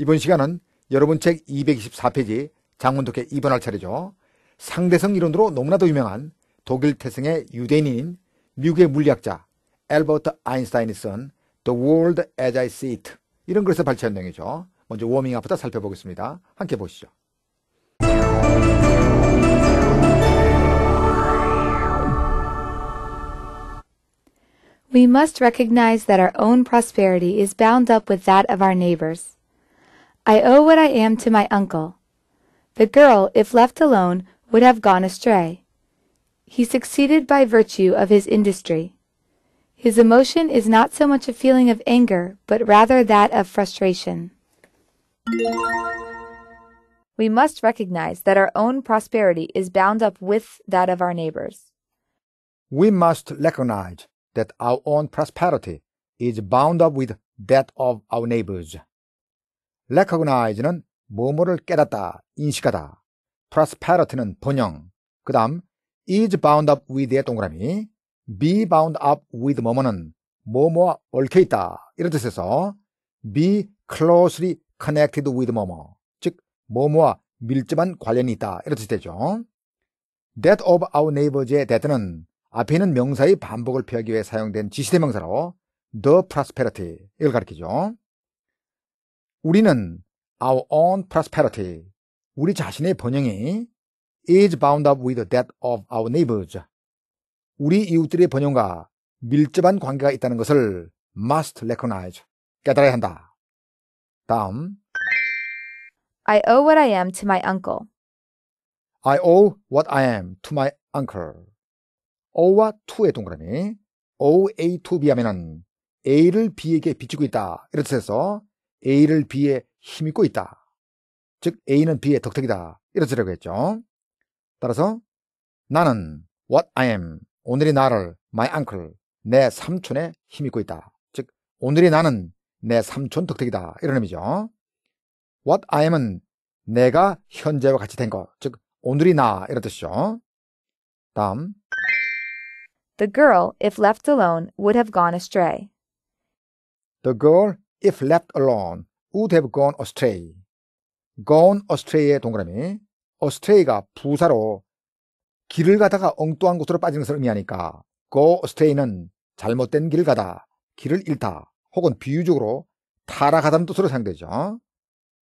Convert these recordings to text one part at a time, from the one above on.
이번 시간은 여러분 책 224페이지 장문독해 2번할 차례죠. 상대성 이론으로 너무나도 유명한 독일 태생의 유대인인 미국의 물리학자 엘버트 아인슈타인이 쓴 The World as I See It 이런 글에서 발췌한 내용이죠. 먼저 워밍업부터 살펴보겠습니다. 함께 보시죠. We must recognize that our own prosperity is bound up with that of our neighbors. I owe what I am to my uncle. The girl, if left alone, would have gone astray. He succeeded by virtue of his industry. His emotion is not so much a feeling of anger, but rather that of frustration. We must recognize that our own prosperity is bound up with that of our neighbors. We must recognize that our own prosperity is bound up with that of our neighbors. recognize는 뭐뭐를 깨닫다, 인식하다. prosperity는 번영. 그 다음 is bound up with의 동그라미 be bound up with 뭐뭐는 뭐뭐와 얽혀있다. 이런 뜻에서 be closely connected with 뭐뭐 즉 뭐뭐와 밀접한 관련이 있다. 이런 뜻이 되죠. that of our neighbors의 that는 앞에 있는 명사의 반복을 표하기 위해 사용된 지시대명사로 the prosperity 이걸 가리키죠. 우리는 our own prosperity, 우리 자신의 번영이 is bound up with that of our neighbors. 우리 이웃들의 번영과 밀접한 관계가 있다는 것을 must recognize, 깨달아야 한다. 다음 I owe what I am to my uncle. I owe what I am to my uncle. O와 to의 동그라미 O, A, to B 하면은 A를 B에게 비추고 있다. 이렇뜻해서 A를 B에 힘입고 있다. 즉 A는 B의 덕택이다. 이러으려고 했죠. 따라서 나는 what I am 오늘이 나를 my uncle 내 삼촌에 힘입고 있다. 즉 오늘이 나는 내 삼촌 덕택이다. 이런 의미죠. what I am은 내가 현재와 같이 된 것. 즉 오늘이 나 이런 뜻이죠. 다음 The girl, if left alone, would have gone astray. The girl, if left alone, would have gone astray. gone astray의 동그라미, astray가 부사로 길을 가다가 엉뚱한 곳으로 빠지는 것을 의미하니까 go astray는 잘못된 길을 가다, 길을 잃다, 혹은 비유적으로 타락하다는 뜻으로 사용되죠.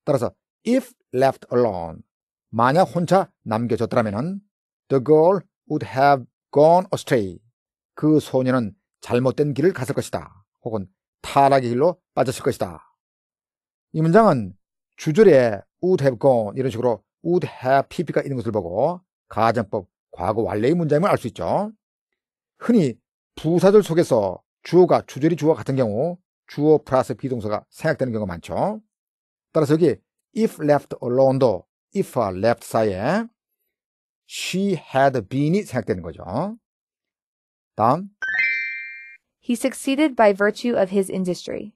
따라서 if left alone, 만약 혼자 남겨졌더라면 the girl would have gone astray. 그 소녀는 잘못된 길을 갔을 것이다. 혹은 타락의 길로 빠졌을 것이다. 이 문장은 주절에 우대권 이런 식으로 우대피피가 있는 것을 보고 가정법 과거 완료의 문장임을 알 수 있죠. 흔히 부사절 속에서 주어가 주절이 주어 같은 경우 주어 플러스 비동사가 생각되는 경우가 많죠. 따라서 여기 if left alone도 if left 사이에 she had been이 생각되는 거죠. 다음 He succeeded by virtue of his industry.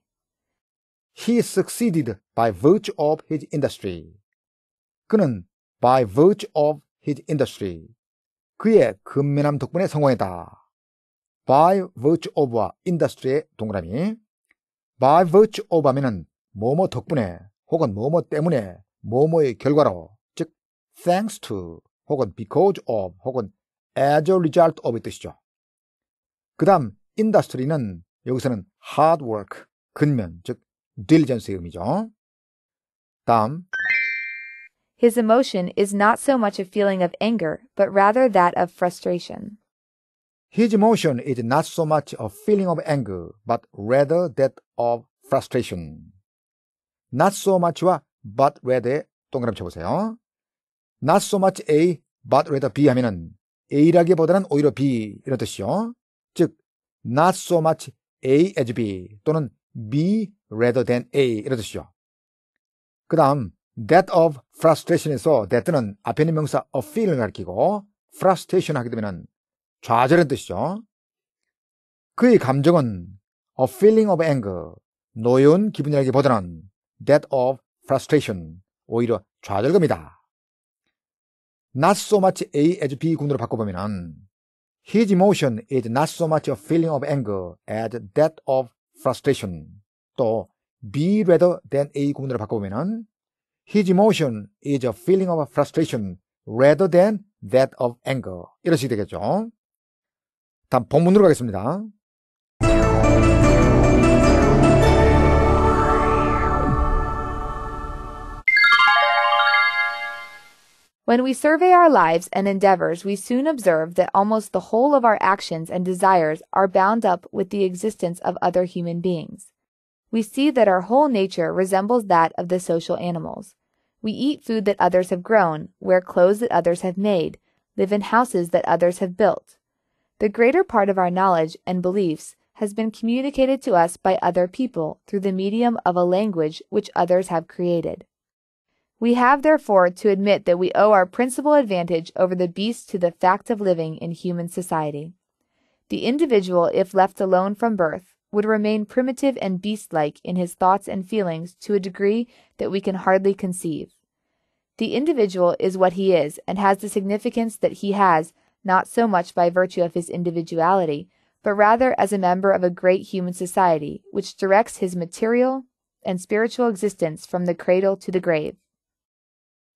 He succeeded by virtue of his industry. 그는 by virtue of his industry. 그의 근면함 덕분에 성공했다. by virtue of와 industry의 동그라미. by virtue of 하면은 뭐뭐 덕분에 혹은 뭐뭐 때문에 뭐뭐의 결과로 즉 thanks to 혹은 because of 혹은 as a result of의 뜻이죠. 그 다음 인더스트리는 여기서는 hard work, 근면, 즉 diligence의 의미죠. 다음 His emotion is not so much a feeling of anger, but rather that of frustration. His emotion is not so much a feeling of anger, but rather that of frustration. not so much와 but r a t h e r 동그라미 쳐보세요. not so much A, but rather B 하면은 A라기보다는 오히려 B 이런 뜻이죠 즉, not so much A as B 또는 B rather than A 이런 뜻이죠. 그 다음 that of frustration에서 that는 앞에 있는 명사 a feel을 가리키고 frustration 하게 되면 좌절의 뜻이죠. 그의 감정은 a feeling of anger, 노여운 기분이라기보다는 that of frustration, 오히려 좌절감이다. not so much A as B 군으로 바꿔보면 His emotion is not so much a feeling of anger as that of frustration. 또 B e rather than A 구문으로 바꿔보면은 His emotion is a feeling of frustration rather than that of anger. 이런 식이 되겠죠. 다음 본문으로 가겠습니다. When we survey our lives and endeavors, we soon observe that almost the whole of our actions and desires are bound up with the existence of other human beings. We see that our whole nature resembles that of the social animals. We eat food that others have grown, wear clothes that others have made, live in houses that others have built. The greater part of our knowledge and beliefs has been communicated to us by other people through the medium of a language which others have created. We have, therefore, to admit that we owe our principal advantage over the beast to the fact of living in human society. The individual, if left alone from birth, would remain primitive and beast like in his thoughts and feelings to a degree that we can hardly conceive. The individual is what he is and has the significance that he has not so much by virtue of his individuality, but rather as a member of a great human society which directs his material and spiritual existence from the cradle to the grave.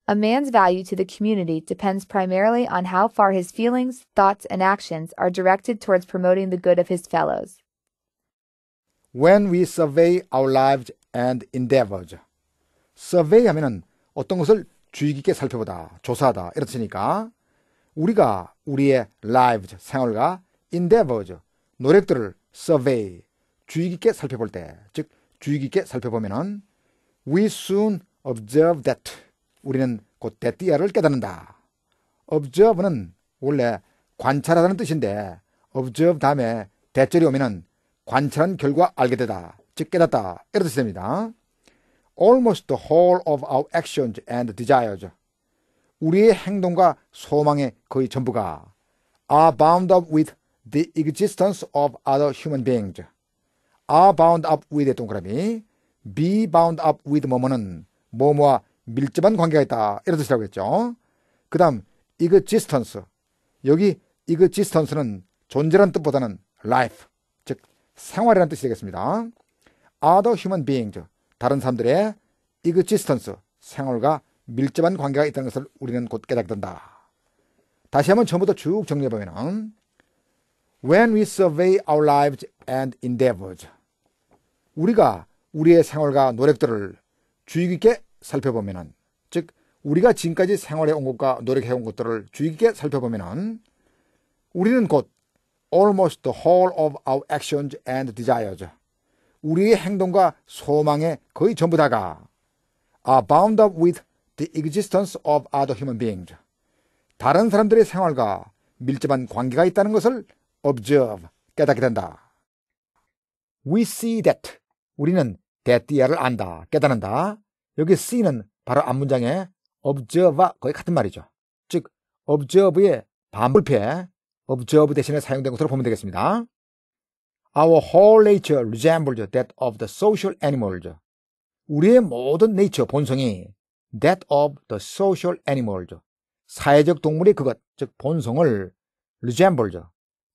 A man's value to the community depends primarily on how far his feelings, thoughts, and actions are directed towards promoting the good of his fellows. When we survey our lives and endeavors, survey 하면은 어떤 것을 주의 깊게 살펴보다, 조사하다 이렇으니까 우리가 우리의 lives, 생활과 endeavors, 노력들을 survey, 주의 깊게 살펴볼 때, 즉 주의 깊게 살펴보면은 we soon observe that 우리는 곧 데띠아를 깨닫는다. observe는 원래 관찰하다는 뜻인데 observe 다음에 대절이 오면은 관찰한 결과 알게 되다. 즉 깨닫다. 이런 뜻이 됩니다. Almost the whole of our actions and desires. 우리의 행동과 소망의 거의 전부가 are bound up with the existence of other human beings. are bound up with의 동그라미 be bound up with 뭐뭐는 뭐뭐와 밀접한 관계가 있다. 이런 뜻이라고 했죠. 그 다음, egoistence. 여기 egoistence는 존재란 뜻보다는 life, 즉생활이란 뜻이 되겠습니다. other human beings, 다른 사람들의 existence, 생활과 밀접한 관계가 있다는 것을 우리는 곧 깨닫게 된다. 다시 한번 전부터 쭉 정리해보면 When we survey our lives and endeavors 우리가 우리의 생활과 노력들을 주의 깊게 살펴보면은 즉 우리가 지금까지 생활해 온 것과 노력해 온 것들을 주의 깊게 살펴보면은 우리는 곧 almost the whole of our actions and desires 우리의 행동과 소망의 거의 전부 다가 are bound up with the existence of other human beings 다른 사람들의 생활과 밀접한 관계가 있다는 것을 observe 깨닫게 된다. We see that 우리는 that the를 안다 깨닫는다. 여기 see는 바로 앞문장에 observe와 거의 같은 말이죠. 즉, observe의 반불패, observe 대신에 사용된 것으로 보면 되겠습니다. Our whole nature resembles that of the social animals. 우리의 모든 nature, 본성이 that of the social animals. 사회적 동물의 그것, 즉 본성을 resembles.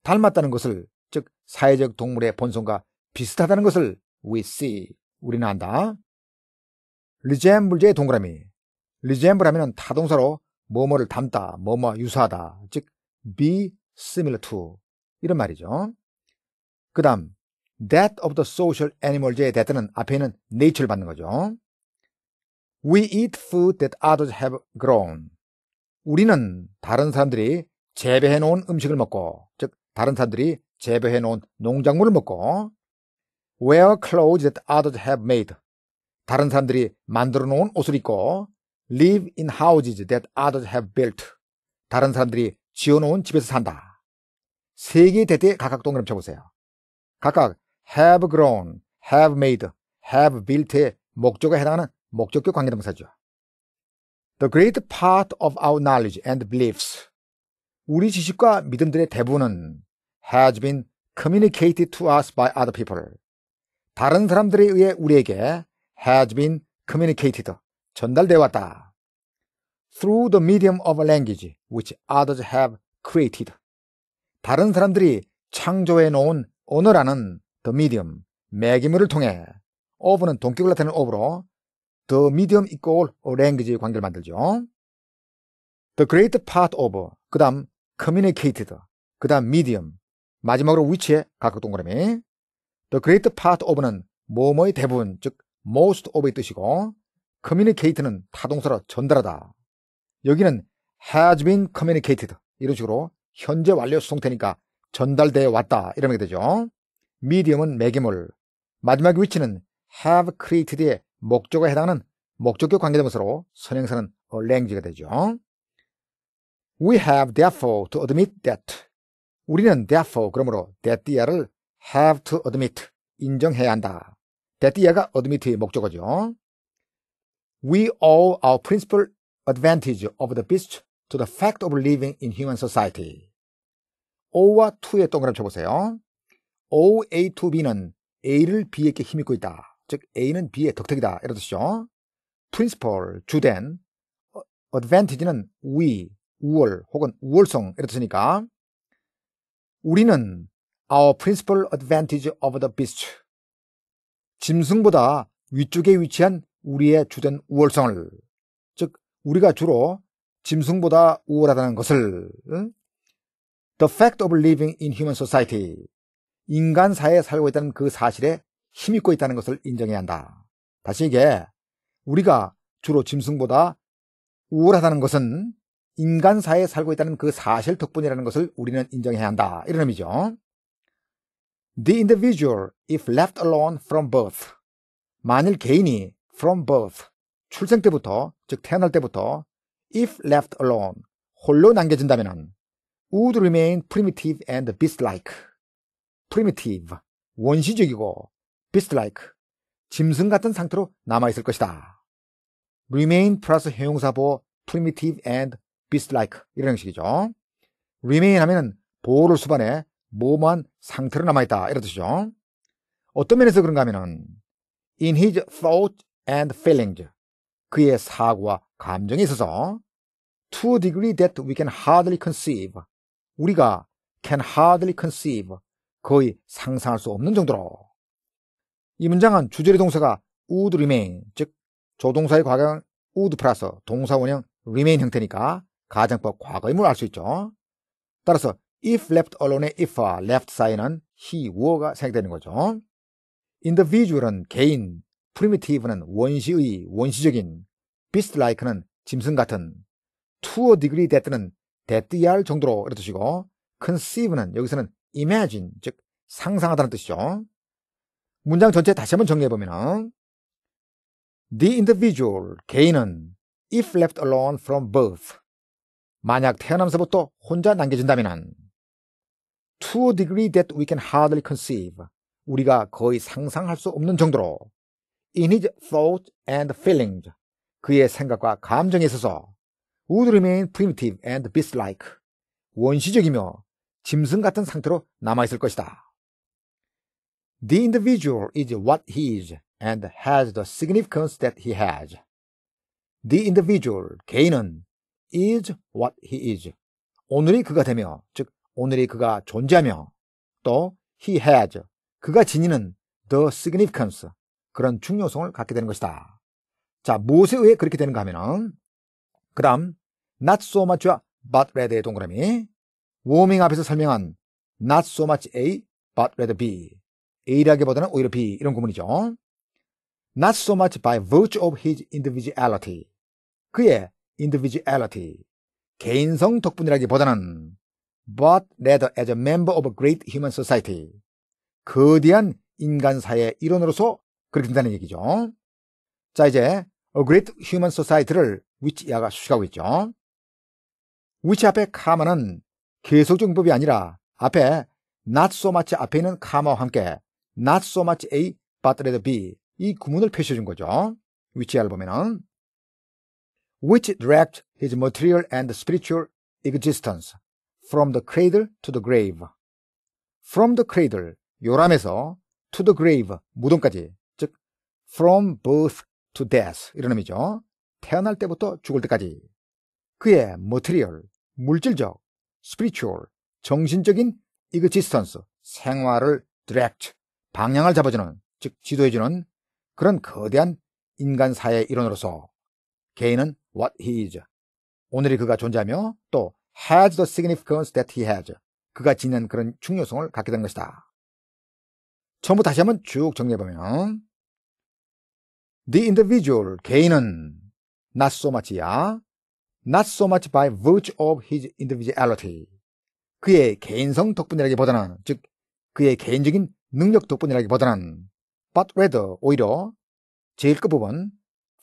닮았다는 것을, 즉 사회적 동물의 본성과 비슷하다는 것을 we see, 우리는 안다. 리젠블제의 동그라미. 리젠블하면 타동사로 뭐뭐를 닮다, 뭐뭐 유사하다, 즉 be similar to 이런 말이죠. 그 다음 that of the social animal제의 that는 앞에 있는 nature를 받는 거죠. We eat food that others have grown. 우리는 다른 사람들이 재배해 놓은 음식을 먹고, 즉 다른 사람들이 재배해 놓은 농작물을 먹고, wear clothes that others have made. 다른 사람들이 만들어 놓은 옷을 입고 live in houses that others have built. 다른 사람들이 지어 놓은 집에서 산다. 세 개 대대 각각 동그라미 쳐보세요. 각각 have grown, have made, have built의 목적에 해당하는 목적격 관계동사죠. The great part of our knowledge and beliefs. 우리 지식과 믿음들의 대부분은 has been communicated to us by other people. 다른 사람들에 의해 우리에게 has been communicated, 전달되어 왔다. through the medium of language which others have created. 다른 사람들이 창조해 놓은 언어라는 the medium, 매개물을 통해 of는 동격을 나타내는 of로 the medium equal language 의 관계를 만들죠. the great part of, 그 다음 communicated, 그 다음 medium, 마지막으로 위치에 각각 동그라미 the great part of는 뭐뭐의 대부분, 즉 most of의 뜻이고 communicate는 타동사로 전달하다. 여기는 has been communicated 이런 식으로 현재 완료 수동태니까 전달되어 왔다 이러게 되죠. medium은 매개물, 마지막 위치는 have created의 목적에 해당하는 목적격 관계대명사로 선행사는 arrange가 되죠. We have therefore to admit that. 우리는 therefore 그러므로 that the를 have to admit 인정해야 한다. 대띠야가 admit 목적어죠. We owe our principal advantage of the beast to the fact of living in human society. O와 to의 동그라미 쳐보세요. O, A, to B는 A를 B에게 힘입고 있다. 즉 A는 B의 덕택이다. 이런 뜻이죠. principal, 주된, advantage는 we, 우월 혹은 우월성 이런 뜻이니까 우리는 our principal advantage of the beast 짐승보다 위쪽에 위치한 우리의 주된 우월성을 즉 우리가 주로 짐승보다 우월하다는 것을 The fact of living in human society 인간 사회에 살고 있다는 그 사실에 힘입고 있다는 것을 인정해야 한다. 다시 이게 우리가 주로 짐승보다 우월하다는 것은 인간 사회에 살고 있다는 그 사실 덕분이라는 것을 우리는 인정해야 한다. 이런 의미죠. The individual, if left alone from birth. 만일 개인이 from birth, 출생 때부터, 즉 태어날 때부터 if left alone, 홀로 남겨진다면 would remain primitive and beast-like. primitive, 원시적이고 beast-like, 짐승 같은 상태로 남아있을 것이다. remain plus 형용사보 primitive and beast-like 이런 형식이죠. remain 하면 보호를 수반해 모호한 상태로 남아있다. 이런 뜻이죠. 어떤 면에서 그런가 하면은 in his thought s and feelings 그의 사고와 감정에 있어서 to a degree that we can hardly conceive 우리가 can hardly conceive 거의 상상할 수 없는 정도로 이 문장은 주절의 동사가 would remain 즉 조동사의 과거형 would plus 동사 원형 remain 형태니까 가정법 과거임을 알 수 있죠. 따라서 if left alone의 if와 left s i 사이는 he, wo가 생각되는 거죠. individual은 개인, primitive는 원시의, 원시적인, beast-like는 짐승 같은, to a degree that는 that이할 정도로 이런 뜻이고 conceive는 여기서는 imagine, 즉 상상하다는 뜻이죠. 문장 전체 다시 한번 정리해보면 The individual, 개인은 if left alone from birth, 만약 태어나면서부터 혼자 남겨진다면 to a degree that we can hardly conceive. 우리가 거의 상상할 수 없는 정도로 in his thought and feelings 그의 생각과 감정에 있어서 would remain primitive and beast-like 원시적이며 짐승 같은 상태로 남아 있을 것이다. The individual is what he is and has the significance that he has. The individual 개인은 is what he is 오늘이 그가 되며 즉 오늘의 그가 존재하며 또 he has 그가 지니는 the significance 그런 중요성을 갖게 되는 것이다. 자, 무엇에 의해 그렇게 되는가 하면은 그 다음 not so much와 but rather의 동그라미 워밍 앞에서 설명한 not so much A but rather B A라기보다는 오히려 B 이런 구문이죠. not so much by virtue of his individuality 그의 individuality 개인성 덕분이라기보다는 but rather as a member of a great human society. 거대한 인간사의 회 일원으로서 그렇게 된다는 얘기죠. 자, 이제 a great human society를 w h i 위치야가 수식하고 있죠. which 앞에 카마는 계속적인 법이 아니라 앞에 not so much 앞에 있는 카마와 함께 not so much A but rather B 이 구문을 표시해준 거죠. 위치야를 보면은 which direct his material and spiritual existence From the cradle to the grave. From the cradle, 요람에서 to the grave, 무덤까지. 즉, from birth to death. 이런 의미죠. 태어날 때부터 죽을 때까지. 그의 머티리얼, 물질적, 스피리추얼, 정신적인 이그지스턴스, 생활을 디렉트, 방향을 잡아주는, 즉 지도해주는 그런 거대한 인간 사회 일원으로서 개인은 what he is, 오늘이 그가 존재하며 또 has the significance that he has. 그가 지닌 그런 중요성을 갖게 된 것이다. 전부 다시 한번 쭉 정리해보면 The individual, 개인은 not so much야. not so much by virtue of his individuality. 그의 개인성 덕분이라기보다는 즉 그의 개인적인 능력 덕분이라기보다는 but rather 오히려 제일 끝부분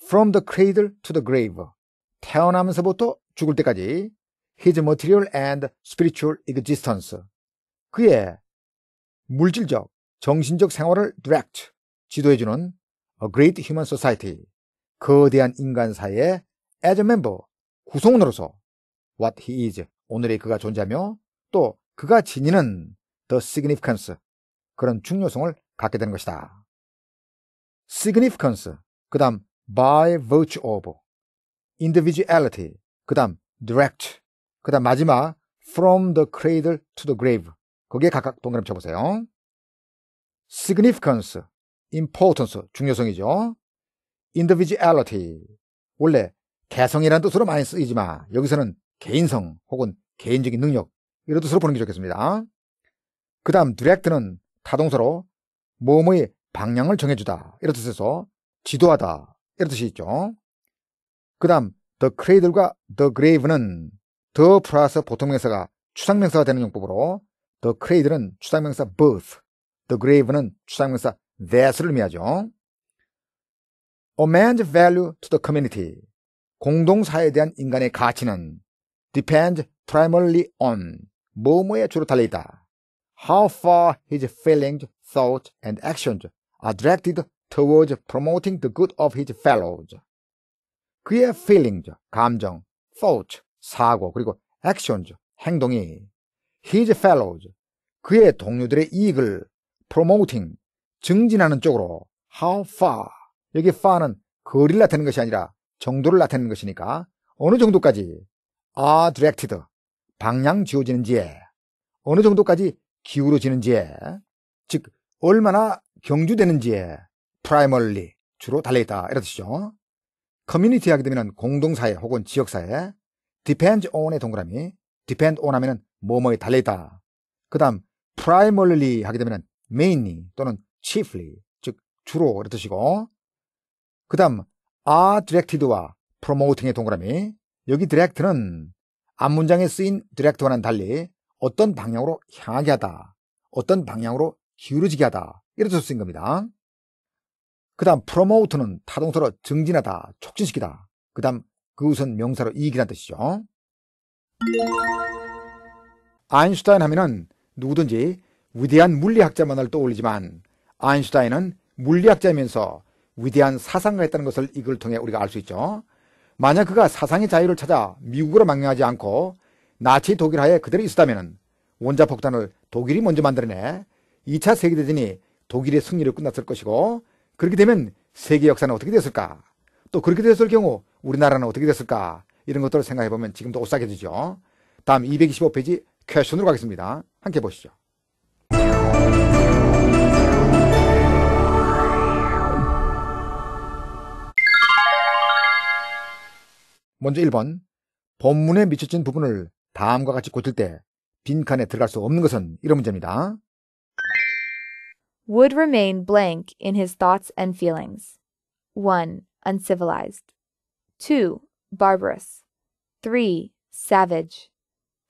from the cradle to the grave 태어나면서부터 죽을 때까지 his material and spiritual existence. 그의 물질적, 정신적 생활을 direct, 지도해주는 A Great Human Society, 거대한 인간사의 as a member, 구성원으로서 what he is, 오늘의 그가 존재하며 또 그가 지니는 the significance, 그런 중요성을 갖게 되는 것이다. significance, 그 다음 by virtue of, individuality, 그 다음 direct, 그 다음 마지막 from the cradle to the grave 거기에 각각 동그라미 쳐보세요. significance, importance 중요성이죠. individuality 원래 개성이라는 뜻으로 많이 쓰이지만 여기서는 개인성 혹은 개인적인 능력 이런 뜻으로 보는 게 좋겠습니다. 그 다음 direct는 타동서로 몸의 방향을 정해주다 이런 뜻에서 지도하다 이런 뜻이 있죠. 그 다음 the cradle과 the grave는 더 플러스 보통명사가 추상명사가 되는 용법으로 the cradle은 추상명사 birth, the grave는 추상명사 that을 의미하죠. Amend value to the community. 공동사에 대한 인간의 가치는 depend primarily on 뭐뭐에 주로 달려있다. How far his feelings, thoughts, and actions are directed towards promoting the good of his fellows. 그의 feelings, 감정, thought, 사고 그리고 액션즈 행동이 his fellows 그의 동료들의 이익을 promoting 증진하는 쪽으로 how far 여기 far는 거리를 나타내는 것이 아니라 정도를 나타내는 것이니까 어느 정도까지 are directed 방향 지어지는지에 어느 정도까지 기울어지는지에 즉 얼마나 경주되는지에 primarily 주로 달려있다 이런 뜻이죠. 커뮤니티 하게 되면 공동사회 혹은 지역사회 d e p e n d on의 동그라미 depend on 하면은 뭐뭐에 달려있다. 그 다음 primarily 하게 되면은 mainly 또는 chiefly 즉 주로 이런 뜻이고 그 다음 are directed와 promoting의 동그라미 여기 direct는 앞문장에 쓰인 direct와는 달리 어떤 방향으로 향하게 하다 어떤 방향으로 기울어지게 하다 이런 뜻으로 쓰인 겁니다. 그 다음 promote는 타동사로 증진하다 촉진시키다 그 다음 그 우선 명사로 이익이란 뜻이죠. 아인슈타인 하면은 누구든지 위대한 물리학자만을 떠올리지만 아인슈타인은 물리학자이면서 위대한 사상가였다는 것을 이걸 통해 우리가 알 수 있죠. 만약 그가 사상의 자유를 찾아 미국으로 망명하지 않고 나치 독일하에 그대로 있었다면 원자폭탄을 독일이 먼저 만들어내 2차 세계대전이 독일의 승리로 끝났을 것이고 그렇게 되면 세계 역사는 어떻게 됐을까? 또 그렇게 됐을 경우 우리나라는 어떻게 됐을까? 이런 것들을 생각해 보면 지금도 오싹해지죠. 다음 225페이지 퀘션으로 가겠습니다. 함께 보시죠. 먼저 1번 본문에 미쳐진 부분을 다음과 같이 고칠 때 빈칸에 들어갈 수 없는 것은 이런 문제입니다. would remain blank in his thoughts and feelings. 1. uncivilized. 2. Barbarous. 3. Savage.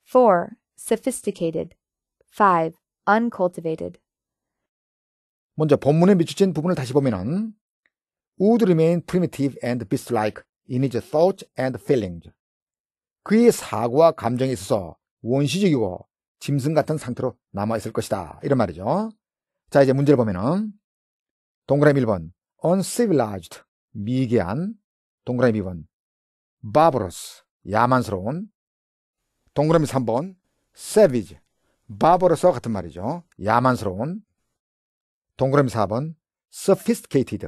4. Sophisticated. 5. Uncultivated. 먼저 본문에 비추진 부분을 다시 보면은 would remain primitive and beast-like in his thoughts and feelings. 그의 사고와 감정에 있어서 원시적이고 짐승 같은 상태로 남아있을 것이다. 이런 말이죠. 자, 이제 문제를 보면은 동그라미 1번 uncivilized 미개한, 동그라미 2번, 바버 r 스 야만스러운, 동그라미 3번, s 비 v 바버 e 스와 같은 말이죠. 야만스러운, 동그라미 4번, sophisticated,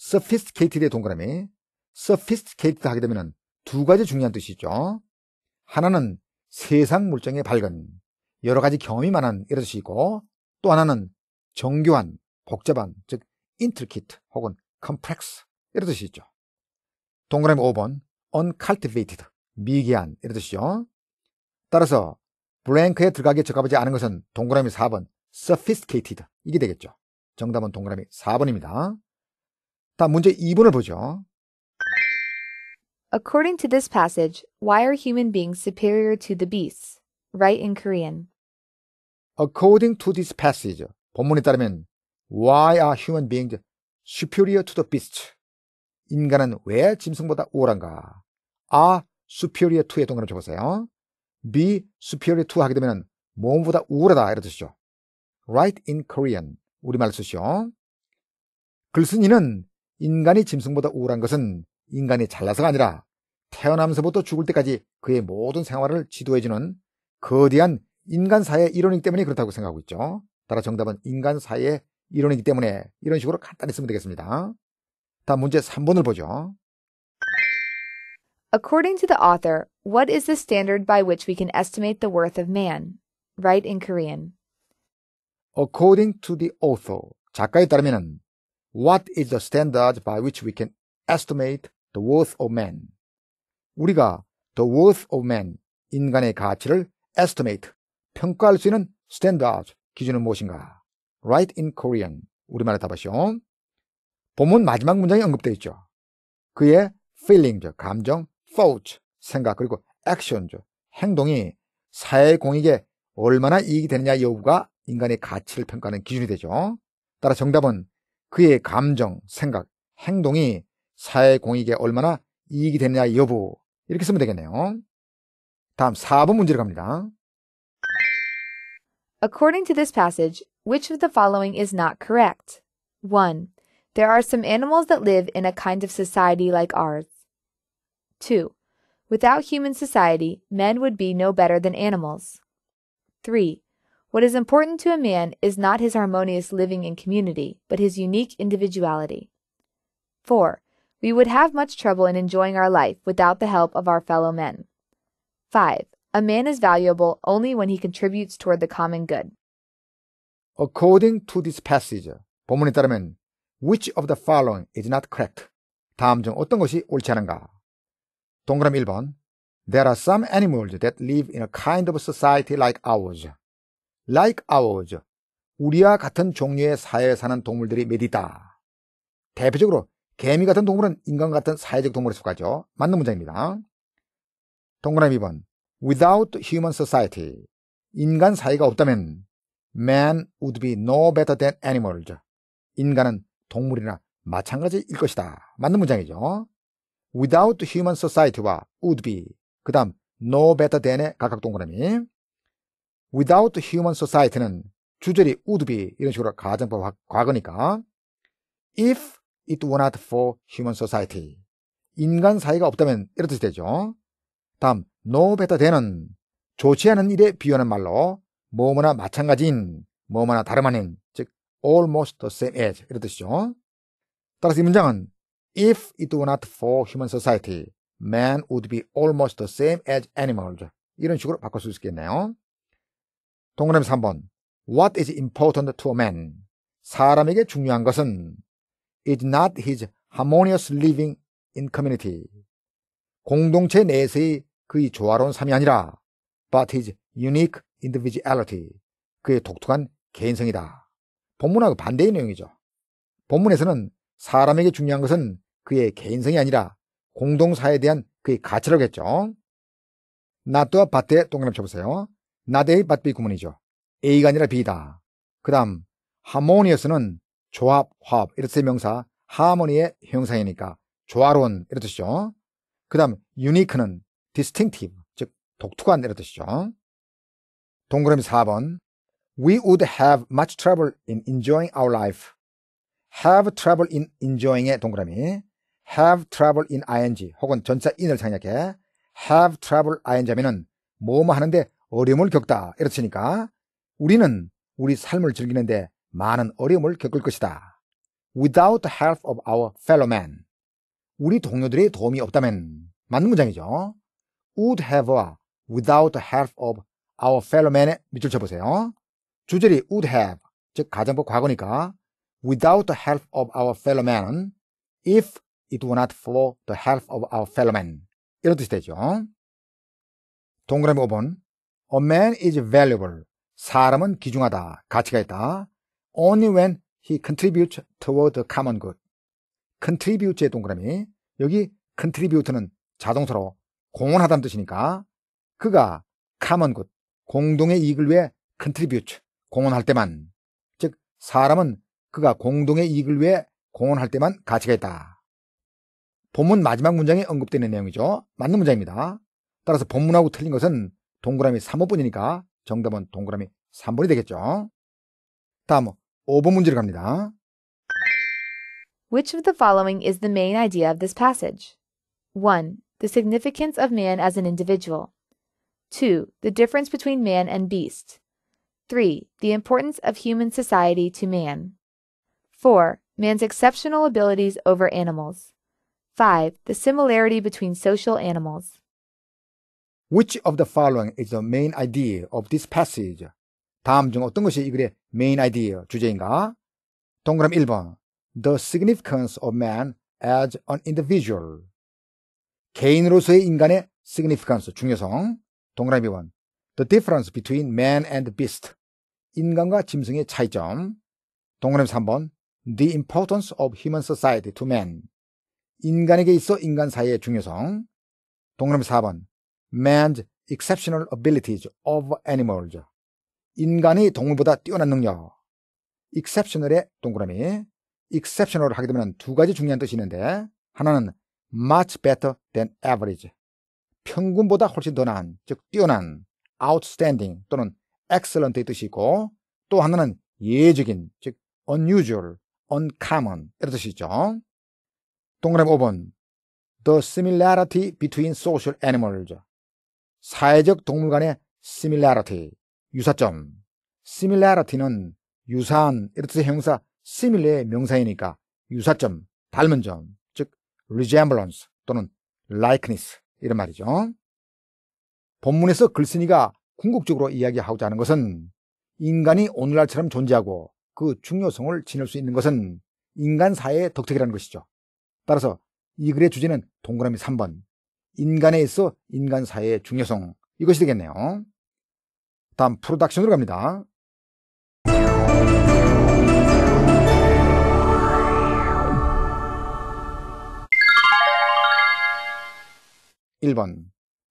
sophisticated의 동그라미, sophisticated 하게 되면 두 가지 중요한 뜻이 있죠. 하나는 세상 물정의 밝은, 여러 가지 경험이 많은 이런 뜻이 있고, 또 하나는 정교한, 복잡한, 즉, intricate 혹은 complex 이런 뜻이 있죠. 동그라미 5번 uncultivated 미개한 이런 뜻이죠. 따라서 블랭크에 들어가기에 적합하지 않은 것은 동그라미 4번 sophisticated 이게 되겠죠. 정답은 동그라미 4번입니다. 다음 문제 2번을 보죠. According to this passage, why are human beings superior to the beasts? Write in Korean. According to this passage, 본문에 따르면 why are human beings superior to the beasts? 인간은 왜 짐승보다 우월한가? 아, superior to의 동그라미 적으세요. B, superior to 하게 되면 몸보다 우월하다 이런 뜻이죠. Right in Korean 우리말로 쓰시오. 글쓴이는 인간이 짐승보다 우월한 것은 인간이 잘나서가 아니라 태어나면서부터 죽을 때까지 그의 모든 생활을 지도해주는 거대한 인간사회 이론이기 때문에 그렇다고 생각하고 있죠. 따라 정답은 인간사회 이론이기 때문에 이런 식으로 간단히 쓰면 되겠습니다. 다음 문제 3번을 보죠. According to the author, what is the standard by which we can estimate the worth of man? Write in Korean. According to the author, 작가에 따르면 What is the standard by which we can estimate the worth of man? 우리가 the worth of man, 인간의 가치를 estimate, 평가할 수 있는 standard, 기준은 무엇인가? Right in Korean, 우리말에 답하시오. 본문 마지막 문장이 언급되어 있죠. 그의 feeling, 감정, thought, 생각, 그리고 action, 행동이 사회 공익에 얼마나 이익이 되느냐 여부가 인간의 가치를 평가하는 기준이 되죠. 따라 정답은 그의 감정, 생각, 행동이 사회 공익에 얼마나 이익이 되느냐 여부 이렇게 쓰면 되겠네요. 다음 4번 문제로 갑니다. According to this passage, which of the following is not correct? 1. There are some animals that live in a kind of society like ours. 2. Without human society, men would be no better than animals. 3. What is important to a man is not his harmonious living in community, but his unique individuality. 4. We would have much trouble in enjoying our life without the help of our fellow men. 5. A man is valuable only when he contributes toward the common good. According to this passage, 본문에 따르면 Which of the following is not correct? 다음 중 어떤 것이 옳지 않은가? 동그라미 1번. There are some animals that live in a kind of society like ours. Like ours. 우리와 같은 종류의 사회에 사는 동물들이 몇 있다. 대표적으로 개미 같은 동물은 인간 같은 사회적 동물에 속하죠. 맞는 문장입니다. 동그라미 2번. Without human society. 인간 사회가 없다면 man would be no better than animals. 인간은 동물이나 마찬가지일 것이다. 맞는 문장이죠. without human society와 would be 그 다음 no better than의 각각 동그라미 without human society는 주절이 would be 이런 식으로 가정법 과거니까 if it were not for human society 인간 사이가 없다면 이런 뜻이 되죠. 다음 no better than은 좋지 않은 일에 비유하는 말로 뭐뭐나 마찬가지인 뭐뭐나 다름 아닌 almost the same age 이런 뜻이죠. 따라서 이 문장은 If it were not for human society, man would be almost the same as animals. 이런 식으로 바꿀 수 있겠네요. 동그라미 3번 What is important to a man? 사람에게 중요한 것은 is not his harmonious living in community. 공동체 내에서의 그의 조화로운 삶이 아니라 but his unique individuality. 그의 독특한 개인성이다. 본문하고 반대의 내용이죠. 본문에서는 사람에게 중요한 것은 그의 개인성이 아니라 공동사에 대한 그의 가치라고 했죠. 나또와 밭에 동그라미 쳐보세요. 나대의 밭비 구문이죠. A가 아니라 B다. 그 다음 하모니어스는 조합, 화합 이렇듯의 명사 하모니의 형상이니까 조화로운 이렇 뜻이죠. 그 다음 유니크는 디스팅티브 즉 독특한 이런 뜻이죠. 동그라미 4번 we would have much trouble in enjoying our life. have trouble in enjoying의 동그라미. have trouble in ing 혹은 전자 in을 생략해 have trouble ing 하면은 뭐 뭐 하는데 어려움을 겪다 이렇으니까 우리는 우리 삶을 즐기는데 많은 어려움을 겪을 것이다. without the help of our fellow men 우리 동료들의 도움이 없다면 맞는 문장이죠. would have와 without the help of our fellow men에 밑줄 쳐보세요. 주절이 would have 즉 가정법 과거니까 without the help of our fellow m a n if it were not for the help of our fellow m a n 이런 뜻이 되죠. 동그라미 5번 A man is valuable 사람은 귀중하다 가치가 있다 only when he contributes toward the common good contribute의 동그라미 여기 contribute는 자동차로 공헌하다는 뜻이니까 그가 common good 공동의 이익을 위해 contribute 공헌할 때만, 즉 사람은 그가 공동의 이익을 위해 공헌할 때만 가치가 있다. 본문 마지막 문장에 언급되는 내용이죠. 맞는 문장입니다. 따라서 본문하고 틀린 것은 동그라미 3호뿐이니까 정답은 동그라미 3번이 되겠죠. 다음 5번 문제로 갑니다. Which of the following is the main idea of this passage? 1. The significance of man as an individual. 2. The difference between man and beast. 3. The importance of human society to man. 4. Man's exceptional abilities over animals. 5. The similarity between social animals. Which of the following is the main idea of this passage? 다음 중 어떤 것이 이 글의 메인 주제인가? 동그라미 1번. The significance of man as an individual. 개인으로서의 인간의 significance, 중요성. 동그라미 2번. The difference between man and beast. 인간과 짐승의 차이점. 동그라미 3번. The importance of human society to man. 인간에게 있어 인간 사회의 중요성. 동그라미 4번. Man's exceptional abilities of animals. 인간이 동물보다 뛰어난 능력. exceptional의 동그라미. exceptional 하게 되면 두 가지 중요한 뜻이 있는데, 하나는 much better than average. 평균보다 훨씬 더 나은, 즉 뛰어난, outstanding 또는 excellent의 뜻이고 또 하나는 예외적인 즉 unusual, uncommon 이런 뜻이죠. 동그라미 5번 The similarity between social animals 사회적 동물 간의 similarity 유사점 similarity는 유사한 이런 뜻의 형사 similar의 명사이니까 유사점, 닮은 점, 즉 resemblance 또는 likeness 이런 말이죠. 본문에서 글쓴이가 궁극적으로 이야기하고자 하는 것은 인간이 오늘날처럼 존재하고 그 중요성을 지닐 수 있는 것은 인간 사회의 덕택이라는 것이죠. 따라서 이 글의 주제는 동그라미 3번 인간에 있어 인간 사회의 중요성 이것이 되겠네요. 다음 프로덕션으로 갑니다. (1번)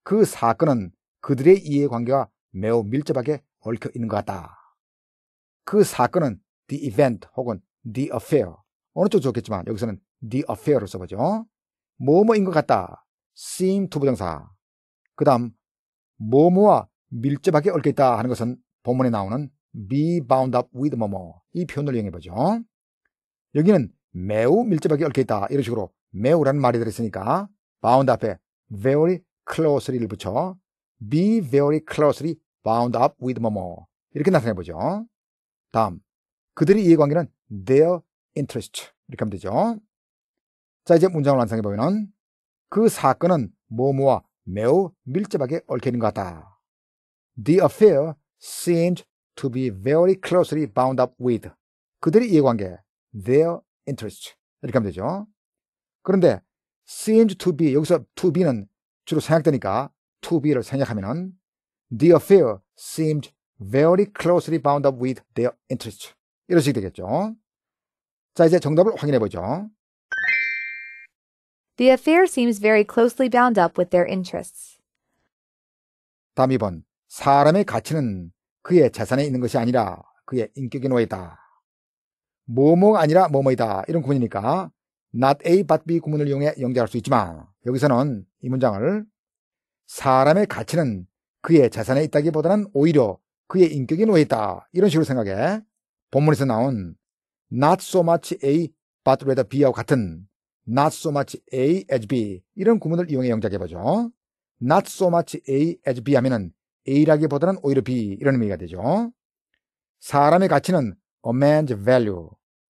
그 사건은 그들의 이해관계와 매우 밀접하게 얽혀 있는 것 같다. 그 사건은 the event 혹은 the affair 어느 쪽 좋겠지만 여기서는 the affair로 써보죠. 뭐뭐인 것 같다. seem to 부정사. 그 다음 뭐뭐와 밀접하게 얽혀있다 하는 것은 본문에 나오는 be bound up with 뭐뭐 이 표현을 이용해보죠. 여기는 매우 밀접하게 얽혀있다 이런 식으로 매우라는 말이 들어있으니까 bound 앞에 very closely를 붙여 be very closely bound up with 뭐뭐 이렇게 나타내 보죠. 다음 그들의 이해관계는 their interest 이렇게 하면 되죠. 자 이제 문장을 완성해 보면 그 사건은 뭐뭐와 매우 밀접하게 얽혀있는 것 같다. The affair seemed to be very closely bound up with 그들의 이해관계 their interest 이렇게 하면 되죠. 그런데 seemed to be 여기서 to be는 주로 생략되니까 to be를 생략하면은 the affair seemed very closely bound up with their interest. 이런 식이 되겠죠. 자, 이제 정답을 확인해 보죠. The affair seems very closely bound up with their interests. 다음 2번. 사람의 가치는 그의 재산에 있는 것이 아니라 그의 인격에 놓여 있다. 뭐뭐 아니라 뭐뭐이다. 이런 구문이니까 not A but B 구문을 이용해 연결할 수 있지만 여기서는 이 문장을 사람의 가치는 그의 재산에 있다기보다는 오히려 그의 인격이 놓여 있다. 이런 식으로 생각해. 본문에서 나온 not so much A but rather b 하 같은 not so much A as B 이런 구문을 이용해 영작해보죠. not so much A as B 하면은 A라기보다는 오히려 B 이런 의미가 되죠. 사람의 가치는 a man's value.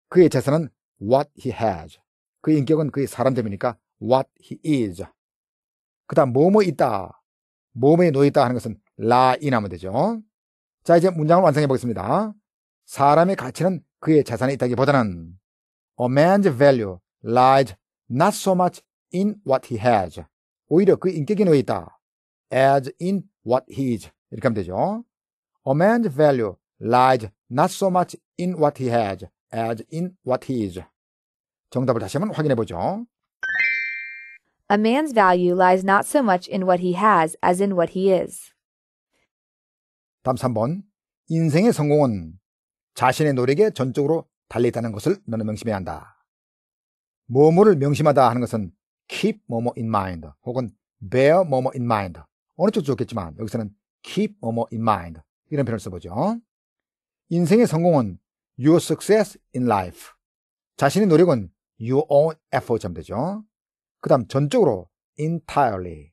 그의 재산은 what he has. 그의 인격은 그의 사람 됨이니까 what he is. 그 다음 뭐뭐 있다. 몸에 놓여있다 하는 것은 라이나면 되죠. 자, 이제 문장을 완성해 보겠습니다. 사람의 가치는 그의 자산에 있다기보다는 A man's value lies not so much in what he has. 오히려 그 인격이 놓여 있다. as in what he is. 이렇게 하면 되죠. A man's value lies not so much in what he has as in what he is. 정답을 다시 한번 확인해 보죠. A man's value lies not so much in what he has as in what he is. 다음 3번. 인생의 성공은 자신의 노력에 전적으로 달려있다는 것을 너는 명심해야 한다. 뭐뭐를 명심하다 하는 것은 keep 뭐뭐 in mind 혹은 bear 뭐뭐 in mind 어느 쪽도 좋겠지만 여기서는 keep 뭐뭐 in mind 이런 표현을 써보죠. 인생의 성공은 your success in life 자신의 노력은 your own effort 하면 되죠. 그 다음 전적으로 entirely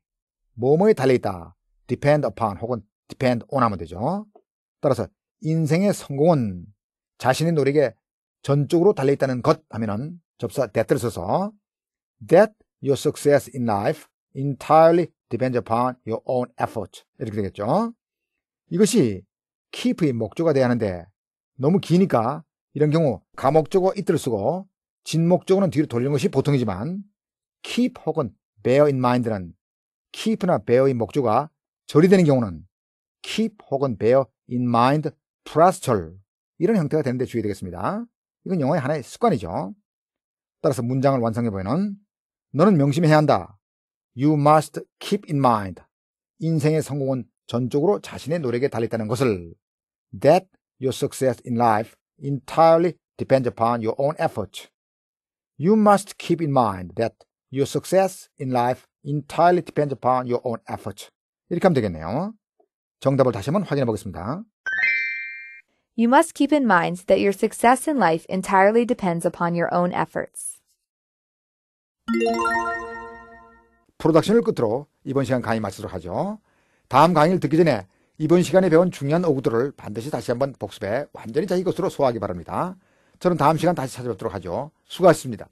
몸에 달려있다 depend upon 혹은 depend on 하면 되죠 따라서 인생의 성공은 자신의 노력에 전적으로 달려있다는 것 하면은 접사 that를 써서 that your success in life entirely depends upon your own effort 이렇게 되겠죠 이것이 keep의 목조가 돼야 하는데 너무 기니까 이런 경우 가목적어 이틀 쓰고 진목적어는 뒤로 돌리는 것이 보통이지만 keep 혹은 bear in m i n d 라 keep나 bear의 목조가 절이 되는 경우는 keep 혹은 bear in mind p 플 u 스절 이런 형태가 되는데 주의되겠습니다. 이건 영어의 하나의 습관이죠. 따라서 문장을 완성해 보면 너는 명심해야 한다. You must keep in mind. 인생의 성공은 전적으로 자신의 노력에 달렸다는 것을 that your success in life entirely depends upon your own effort. You must keep in mind that Your success in life entirely depends upon your own effort. 이렇게 하면 되겠네요. 정답을 다시 한번 확인해 보겠습니다. You must keep in mind that your success in life entirely depends upon your own efforts. 프로덕션을 끝으로 이번 시간 강의 마치도록 하죠. 다음 강의를 듣기 전에 이번 시간에 배운 중요한 어구들을 반드시 다시 한번 복습해 완전히 자기 것으로 소화하기 바랍니다. 저는 다음 시간 다시 찾아뵙도록 하죠. 수고하셨습니다.